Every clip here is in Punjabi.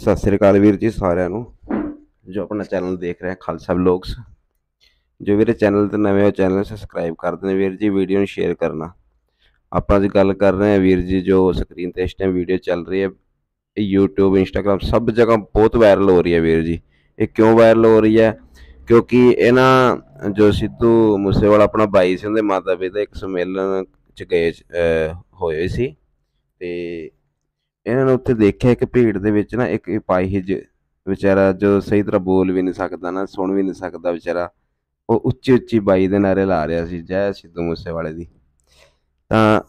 ਸਤਿ ਸ੍ਰੀ ਅਕਾਲ ਵੀਰ ਜੀ ਸਾਰਿਆਂ ਨੂੰ ਜੋ ਆਪਣਾ ਚੈਨਲ ਦੇਖ ਰਹੇ ਖਾਲਸਾ ਬਲੌਗਸ ਜੋ ਵੀਰੇ ਚੈਨਲ ਤੇ ਨਵੇਂ ਹੋ ਚੈਨਲ ਸਬਸਕ੍ਰਾਈਬ ਕਰ ਦੇਣਾ ਵੀਰ ਜੀ ਵੀਡੀਓ ਨੂੰ ਸ਼ੇਅਰ ਕਰਨਾ ਆਪਾਂ ਅੱਜ ਗੱਲ ਕਰ ਰਹੇ ਹਾਂ ਵੀਰ ਜੀ ਜੋ ਸਕਰੀਨ ਤੇ ਇਸ ਟਾਈਮ ਵੀਡੀਓ ਚੱਲ ਰਹੀ ਹੈ YouTube Instagram ਸਭ ਜਗ੍ਹਾ ਬਹੁਤ ਵਾਇਰਲ ਹੋ ਰਹੀ ਹੈ ਵੀਰ ਜੀ ਇਹ ਕਿਉਂ ਵਾਇਰਲ ਹੋ ਰਹੀ ਹੈ ਕਿਉਂਕਿ ਇਹਨਾਂ ਜੋ ਸਿੱਧੂ ਮੂਸੇਵਾਲਾ ਆਪਣਾ ਬਾਈ ਸਿੰਘ ਦੇ ਮਾਤਾ ਪਿਤਾ ਇੱਕ ਸਮੇਲਨ ਚ ਗਏ ਹੋਏ ਸੀ ਤੇ ਇਹਨਾਂ ਨੇ ਉੱਥੇ ਦੇਖਿਆ ਇੱਕ ਭੀੜ ਦੇ ਵਿੱਚ ਨਾ ਇੱਕ ਇਪਾਈਜ ਵਿਚਾਰਾ ਜੋ ਸਹੀ ਤਰ੍ਹਾਂ ਬੋਲ ਵੀ ਨਹੀਂ ਸਕਦਾ ਨਾ ਸੁਣ ਵੀ ਨਹੀਂ ਸਕਦਾ ਵਿਚਾਰਾ ਉਹ ਉੱਚੀ ਉੱਚੀ ਬਾਈ ਦੇ ਨਾਰੇ ਲਾ ਰਿਹਾ ਸੀ ਜੈ ਸਿੱਧੂ ਮੂਸੇਵਾਲੇ ਦੀ ਤਾਂ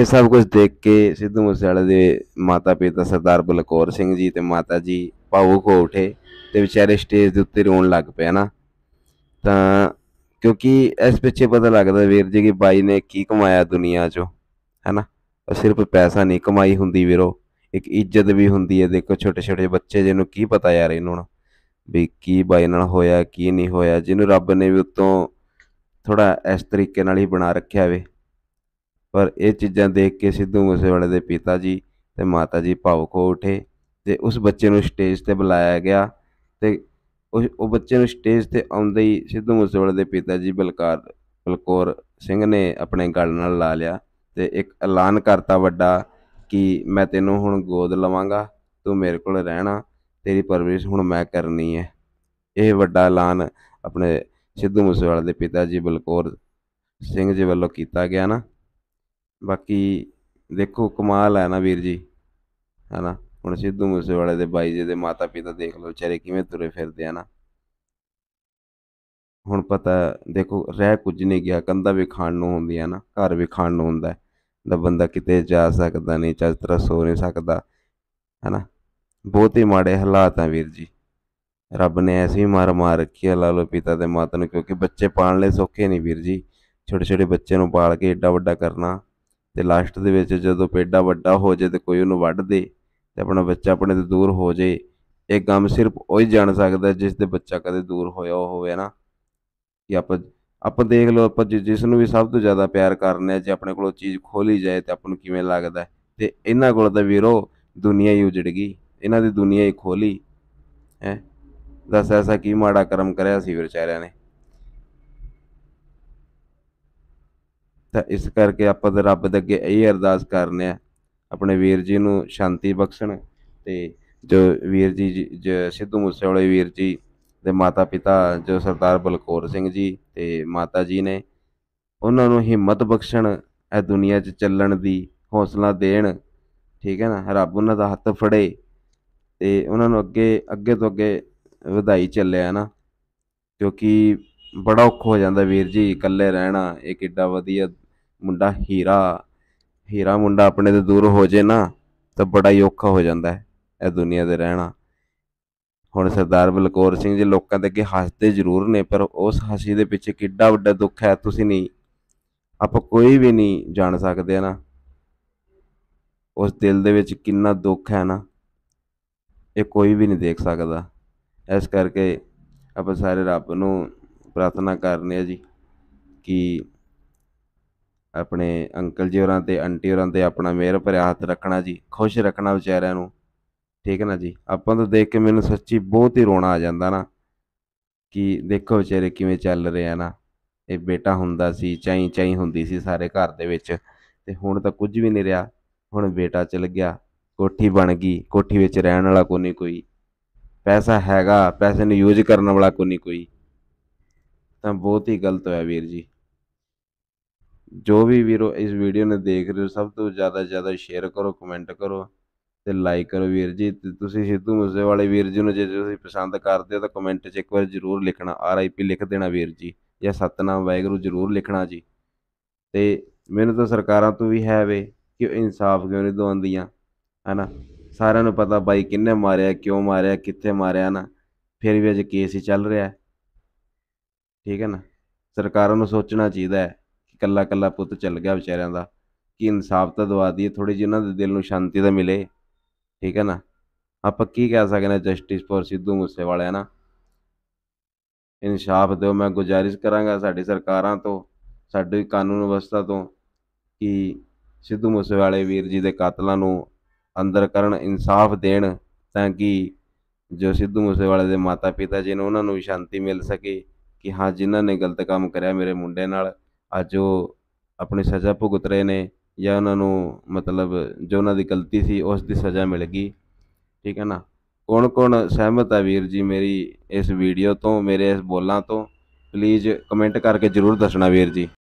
ਇਹ ਸਭ ਕੁਝ ਦੇਖ ਕੇ ਸਿੱਧੂ ਮੂਸੇਵਾਲੇ ਦੇ ਮਾਤਾ ਪਿਤਾ ਸਰਦਾਰ ਬਲਕੌਰ ਸਿੰਘ ਜੀ ਤੇ ਮਾਤਾ ਜੀ ਭਾਵੁਕ ਹੋ ਉਠੇ ਤੇ ਵਿਚਾਰੇ ਸਟੇਜ ਦੇ ਉੱਤੇ ਰੋਣ ਲੱਗ ਪਏ ਨਾ ਤਾਂ ਕਿਉਂਕਿ ਇਸ ਪਿੱਛੇ ਪਤਾ ਲੱਗਦਾ ਵੀਰ ਜੀ ਕਿ ਬਾਈ ਨੇ ਕੀ ਕਮਾਇਆ ਦੁਨੀਆ ਹੈ ਹੈਨਾ ਸਿਰਫ ਪੈਸਾ ਨਹੀਂ ਕਮਾਈ ਹੁੰਦੀ ਵੀਰੋ ਇੱਕ ਇੱਜ਼ਤ ਵੀ ਹੁੰਦੀ ਹੈ ਦੇਖੋ ਛੋਟੇ ਛੋਟੇ ਬੱਚੇ ਜਿਹਨੂੰ ਕੀ ਪਤਾ ਯਾਰ ਇਹਨਾਂ ਨੂੰ ਵੀ ਕੀ ਬਾਈ ਨਾਲ ਹੋਇਆ ਕੀ ਨਹੀਂ ਹੋਇਆ ਜਿਹਨੂੰ ਰੱਬ ਨੇ ਵੀ ਉਤੋਂ ਥੋੜਾ ਇਸ ਤਰੀਕੇ ਨਾਲ ਹੀ ਬਣਾ ਰੱਖਿਆ ਵੇ ਪਰ ਇਹ ਚੀਜ਼ਾਂ ਦੇਖ ਕੇ ਸਿੱਧੂ ਮੂਸੇਵਾਲੇ ਦੇ ਪਿਤਾ ਜੀ ਤੇ ਮਾਤਾ ਜੀ ਭਾਵ ਹੋ ਉਠੇ ਤੇ ਉਸ ਬੱਚੇ ਨੂੰ ਸਟੇਜ ਤੇ ਬੁਲਾਇਆ ਗਿਆ ਤੇ ਉਹ ਬੱਚੇ ਨੂੰ ਸਟੇਜ ਤੇ ਆਉਂਦੇ ਹੀ ਸਿੱਧੂ ਮੂਸੇਵਾਲੇ ਦੇ ਪਿਤਾ ਜੀ ਬਲਕਾਰ ਬਲਕੌਰ ਸਿੰਘ ਨੇ ਆਪਣੇ ਗਲ ਨਾਲ ਲਾ ਲਿਆ ਤੇ ਇੱਕ ਐਲਾਨ ਕਰਤਾ ਵੱਡਾ ਕਿ ਮੈਂ ਤੈਨੂੰ ਹੁਣ ਗੋਦ ਲਵਾਂਗਾ ਤੂੰ ਮੇਰੇ ਕੋਲ ਰਹਿਣਾ ਤੇਰੀ ਪਰਵਰਿਸ਼ ਹੁਣ ਮੈਂ ਕਰਨੀ ਹੈ ਇਹ ਵੱਡਾ ਐਲਾਨ ਆਪਣੇ ਸਿੱਧੂ ਮੂਸੇਵਾਲੇ ਦੇ ਪਿਤਾ ਜੀ ਬਲਕੌਰ ਸਿੰਘ ਜੀ ਵੱਲੋਂ ਕੀਤਾ ਗਿਆ ਨਾ ਬਾਕੀ ਦੇਖੋ ਕਮਾਲ ਹੈ ਨਾ ਵੀਰ ਜੀ ਹਨਾ ਹੁਣ ਸਿੱਧੂ ਮੂਸੇਵਾਲੇ ਦੇ ਬਾਈ ਜੀ ਦੇ ਮਾਤਾ ਪਿਤਾ ਦੇਖ ਲਓ ਵਿਚਾਰੇ ਕਿਵੇਂ ਤੁਰੇ ਫਿਰਦੇ ਆ ਨਾ ਹੁਣ ਪਤਾ ਦੇਖੋ ਰਹਿ ਕੁਝ ਨਹੀਂ ਗਿਆ ਕੰਦਾ ਵੀ ਖਾਣ ਨੂੰ ਆ ਨਾ ਘਰ ਵੀ ਖਾਣ ਨੂੰ ਹੁੰਦਾ ਦਾ ਬੰਦਾ ਕਿਤੇ ਜਾ ਸਕਦਾ ਨਹੀਂ ਚੱਜ ਤਰ੍ਹਾਂ ਸੋ ਨਹੀਂ ਸਕਦਾ ਹੈਨਾ ਬਹੁਤ ਹੀ ਮਾੜੇ ਹਾਲਾਤ ਆ ਵੀਰ ਜੀ ਰੱਬ ਨੇ ਐਸੀ ਮਾਰ ਮਾਰ ਰੱਖੀ ਆ ਲਾਲੋ ਪਿਤਾ ਤੇ ਮਾਤਾ ਨੂੰ ਕਿਉਂਕਿ ਬੱਚੇ ਲਈ ਸੌਖੇ ਨਹੀਂ ਵੀਰ ਜੀ ਛੋਟੇ ਛੋਟੇ ਬੱਚੇ ਨੂੰ ਪਾਲ ਕੇ ਏਡਾ ਵੱਡਾ ਕਰਨਾ ਤੇ ਲਾਸਟ ਦੇ ਵਿੱਚ ਜਦੋਂ ਪੇਡਾ ਵੱਡਾ ਹੋ ਜਾਏ ਤੇ ਕੋਈ ਉਹਨੂੰ ਵੱਢ ਦੇ ਤੇ ਆਪਣਾ ਬੱਚਾ ਆਪਣੇ ਤੋਂ ਦੂਰ ਹੋ ਜੇ ਇਹ ਗਮ ਸਿਰਫ ਉਹ ਹੀ ਜਾਣ ਸਕਦਾ ਜਿਸ ਦੇ ਬੱਚਾ ਕਦੇ ਦੂਰ ਹੋਇਆ ਹੋਵੇ ਨਾ ਕਿ ਆਪਾਂ ਆਪਾਂ ਦੇਖ ਲਓ ਆਪਾਂ ਜਿਸ ਨੂੰ ਵੀ ਸਭ ਤੋਂ ਜ਼ਿਆਦਾ ਪਿਆਰ ਕਰਨੇ ਜੇ ਆਪਣੇ ਕੋਲ ਚੀਜ਼ ਖੋਲੀ ਜਾਏ ਤੇ ਆਪਾਂ ਨੂੰ ਕਿਵੇਂ ਲੱਗਦਾ ਤੇ ਇਹਨਾਂ ਕੋਲ ਤਾਂ ਵੀਰੋ ਦੁਨੀਆ ਹੀ ਉਜੜ ਗਈ ਇਹਨਾਂ ਦੀ ਦੁਨੀਆ ਹੀ ਖੋਲੀ ਹੈ ਦੱਸ ਐਸਾ ਕੀ ਮਾੜਾ ਕਰਮ ਕਰਿਆ ਸੀ ਵਿਚਾਰਿਆਂ ਨੇ ਤਾਂ ਇਸ ਕਰਕੇ ਆਪਾਂ ਤੇ ਰੱਬ ਦੇ ਅੱਗੇ ਇਹ ਅਰਦਾਸ ਕਰਨੇ ਆ ਆਪਣੇ ਵੀਰ ਜੀ ਨੂੰ ਸ਼ਾਂਤੀ ਬਖਸ਼ਣ ਤੇ ਜੋ ਵੀਰ ਜੀ ਸਿੱਧੂ ਮੂਸੇਵਾਲੇ ਵੀਰ ਜੀ ਦੇ ਮਾਤਾ ਪਿਤਾ ਜੋ ਸਰਦਾਰ ਬਲਕੌਰ ਸਿੰਘ ਜੀ ਤੇ ਮਾਤਾ ਜੀ ਨੇ ਉਹਨਾਂ ਨੂੰ ਹਿੰਮਤ ਬਖਸ਼ਣ ਇਹ ਦੁਨੀਆ 'ਚ ਚੱਲਣ ਦੀ ਹੌਸਲਾ ਦੇਣ ਠੀਕ ਹੈ ਨਾ ਰੱਬ ਉਹਨਾਂ ਦਾ ਹੱਥ ਫੜੇ ਤੇ ਉਹਨਾਂ ਨੂੰ ਅੱਗੇ ਅੱਗੇ ਤੋਂ ਅੱਗੇ ਵਧਾਈ ਚੱਲਿਆ ਨਾ ਕਿਉਂਕਿ ਬੜਾ ਔਖਾ ਹੋ ਜਾਂਦਾ ਵੀਰ ਜੀ ਇਕੱਲੇ ਰਹਿਣਾ ਇਹ ਕਿੱਡਾ ਵਧੀਆ ਮੁੰਡਾ ਹੀਰਾ ਹੀਰਾ ਮੁੰਡਾ ਆਪਣੇ ਤੋਂ ਦੂਰ ਹੋ ਜੇ ਨਾ ਤਾਂ ਬੜਾ ਔਖਾ ਹੋ ਜਾਂਦਾ ਹੈ ਇਹ ਦੁਨੀਆ ਦੇ ਰਹਿਣਾ ਹੁਣ ਸਰਦਾਰ ਬਲਕੌਰ ਸਿੰਘ ਜੀ ਲੋਕਾਂ ਦੇ ਅੱਗੇ ਹੱਸਦੇ ਜ਼ਰੂਰ ਨੇ ਪਰ ਉਸ ਹਸੀ ਦੇ ਪਿੱਛੇ ਕਿੱਡਾ ਵੱਡਾ ਦੁੱਖ ਹੈ ਤੁਸੀਂ ਨਹੀਂ ਆਪਾਂ ਕੋਈ ਵੀ ਨਹੀਂ ਜਾਣ ਸਕਦੇ ਨਾ ਉਸ ਦਿਲ ਦੇ ਵਿੱਚ ਕਿੰਨਾ ਦੁੱਖ ਹੈ ਨਾ ਇਹ ਕੋਈ ਵੀ ਨਹੀਂ ਦੇਖ ਸਕਦਾ ਇਸ ਕਰਕੇ ਆਪਾਂ ਸਾਰੇ ਰੱਬ ਨੂੰ ਪ੍ਰਾਰਥਨਾ ਕਰਨੀ ਹੈ ਜੀ ਕਿ ਆਪਣੇ ਅੰਕਲ ਜੀ ਹੋਰਾਂ ਤੇ ਆਂਟੀ ਹੋਰਾਂ ਤੇ ਆਪਣਾ ਮਿਹਰ ਭਰਿਆ ਹੱਥ ਰੱਖਣਾ ਜੀ ਖੁਸ਼ ਰੱਖਣਾ ਵਿਚਾਰਿਆਂ ਨੂੰ ਠੀਕ ਹੈ ਨਾ ਜੀ ਆਪਾਂ ਤਾਂ ਦੇਖ ਕੇ ਮੈਨੂੰ ਸੱਚੀ ਬਹੁਤ ਹੀ ਰੋਣਾ ਆ ਜਾਂਦਾ ਨਾ ਕਿ ਦੇਖੋ ਵਿਚਾਰੇ ਕਿਵੇਂ ਚੱਲ ਰਹੇ ਆ ਨਾ ਇਹ ਬੇਟਾ ਹੁੰਦਾ ਸੀ ਚਾਈ ਚਾਈ ਹੁੰਦੀ ਸੀ ਸਾਰੇ ਘਰ ਦੇ ਵਿੱਚ ਤੇ ਹੁਣ ਤਾਂ ਕੁਝ ਵੀ ਨਹੀਂ ਰਿਹਾ ਹੁਣ ਬੇਟਾ ਚਲ ਗਿਆ ਕੋਠੀ ਬਣ ਗਈ ਕੋਠੀ ਵਿੱਚ ਰਹਿਣ ਵਾਲਾ ਕੋਈ ਨਹੀਂ ਕੋਈ ਪੈਸਾ ਹੈਗਾ ਪੈਸੇ ਨੂੰ ਯੂਜ਼ ਕਰਨ ਵਾਲਾ ਕੋਈ ਨਹੀਂ ਕੋਈ ਤਾਂ ਬਹੁਤ ਹੀ ਗਲਤ ਹੋਇਆ ਵੀਰ ਜੀ ਜੋ ਵੀ ਵੀਰੋ ਇਸ ਵੀਡੀਓ ਨੇ ਦੇਖ ਰਹੇ ਹੋ ਸਭ ਤੋਂ ਜ਼ਿਆਦਾ ਜ਼ਿਆਦਾ ਸ਼ੇਅਰ ਕਰੋ ਕਮੈਂਟ ਕਰੋ ਤੇ ਲਾਈਕ ਕਰੋ ਵੀਰ ਜੀ ਤੇ ਤੁਸੀਂ ਸਿੱਧੂ ਮੂਸੇ ਵਾਲੇ ਵੀਰ ਜੀ ਨੂੰ ਜੇ ਤੁਸੀਂ ਪਸੰਦ ਕਰਦੇ ਹੋ ਤਾਂ ਕਮੈਂਟ 'ਚ ਇੱਕ ਵਾਰ ਜ਼ਰੂਰ ਲਿਖਣਾ ਆਰਆਈਪੀ ਲਿਖ ਦੇਣਾ ਵੀਰ ਜੀ ਜਾਂ ਸਤਨਾਮ ਵਾਹਿਗੁਰੂ ਜ਼ਰੂਰ ਲਿਖਣਾ ਜੀ ਤੇ ਮੈਨੂੰ ਤਾਂ ਸਰਕਾਰਾਂ ਤੋਂ ਵੀ ਹੈ ਵੇ ਕਿ ਇਨਸਾਫ ਕਿਉਂ ਨਹੀਂ ਦਵਾਉਂਦੀਆਂ ਹੈਨਾ ਸਾਰਿਆਂ ਨੂੰ ਪਤਾ ਬਾਈ ਕਿੰਨੇ ਮਾਰਿਆ ਕਿਉਂ ਮਾਰਿਆ ਕਿੱਥੇ ਮਾਰਿਆ ਨਾ ਫਿਰ ਵੀ ਅੱਜ ਕੇਸ ਹੀ ਚੱਲ ਰਿਹਾ ਹੈ ਠੀਕ ਹੈ ਨਾ ਸਰਕਾਰਾਂ ਨੂੰ ਸੋਚਣਾ ਚਾਹੀਦਾ ਹੈ ਕਿ ਕੱਲਾ ਕੱਲਾ ਪੁੱਤ ਚੱਲ ਗਿਆ ਵਿਚਾਰਿਆਂ ਦਾ ਕਿ ਇਨਸਾਫ ਤਾਂ ਦਵਾ ਦਈਏ ਥੋੜੀ ਜਿਹੀ ਉਹਨਾਂ ਦੇ ਦਿਲ ਨੂੰ ਸ਼ਾਂਤੀ ਤਾਂ ਮਿਲੇ ਠੀਕ ਹੈ ਨਾ ਆਪਾਂ ਕੀ ਕਹਿ ਸਕਦੇ ਹਾਂ ਜਸਟਿਸ ਫॉर ਸਿੱਧੂ ਮੂਸੇਵਾਲਾ ਹੈ ਨਾ ਇਨਸ਼ਾਫ ਦਿਓ ਮੈਂ ਗੁਜਾਰਿਸ਼ ਕਰਾਂਗਾ ਸਾਡੀ ਸਰਕਾਰਾਂ ਤੋਂ ਸਾਡੀ ਕਾਨੂੰਨ ਵਿਵਸਥਾ ਤੋਂ ਕਿ ਸਿੱਧੂ ਮੂਸੇਵਾਲੇ ਵੀਰ ਜੀ ਦੇ ਕਾਤਲਾਂ ਨੂੰ ਅੰਦਰ ਕਰਨ ਇਨਸਾਫ ਦੇਣ ਤਾਂ ਕਿ ਜੋ ਸਿੱਧੂ ਮੂਸੇਵਾਲੇ ਦੇ ਮਾਤਾ ਪਿਤਾ ਜੀ ਨੇ ਉਹਨਾਂ ਨੂੰ ਵੀ ਸ਼ਾਂਤੀ ਮਿਲ ਸਕੇ ਕਿ ਹਾਂ ਜਿਨ੍ਹਾਂ ਨੇ ਗਲਤ ਕੰਮ ਕਰਿਆ ਮੇਰੇ ਮੁੰਡੇ ਨਾਲ ਅੱਜ ਉਹ ਆਪਣੀ ਸਜ਼ਾ ਭੁਗਤ ਰਹੇ ਨੇ ਜਾਂ ਉਹਨਾਂ ਨੂੰ ਮਤਲਬ ਜੋ ਉਹਨਾਂ ਦੀ ਗਲਤੀ ਸੀ ਉਸ ਦੀ ਸਜ਼ਾ ਮਿਲ ਗਈ ਠੀਕ ਹੈ ਨਾ ਕੌਣ ਕੌਣ ਸਹਿਮਤ ਹੈ ਵੀਰ ਜੀ ਮੇਰੀ ਇਸ ਵੀਡੀਓ ਤੋਂ ਮੇਰੇ ਇਸ ਬੋਲਾਂ ਤੋਂ ਪਲੀਜ਼ ਕਮੈਂਟ ਕਰਕੇ ਜ਼ਰੂਰ ਦੱਸਣਾ ਵੀਰ ਜੀ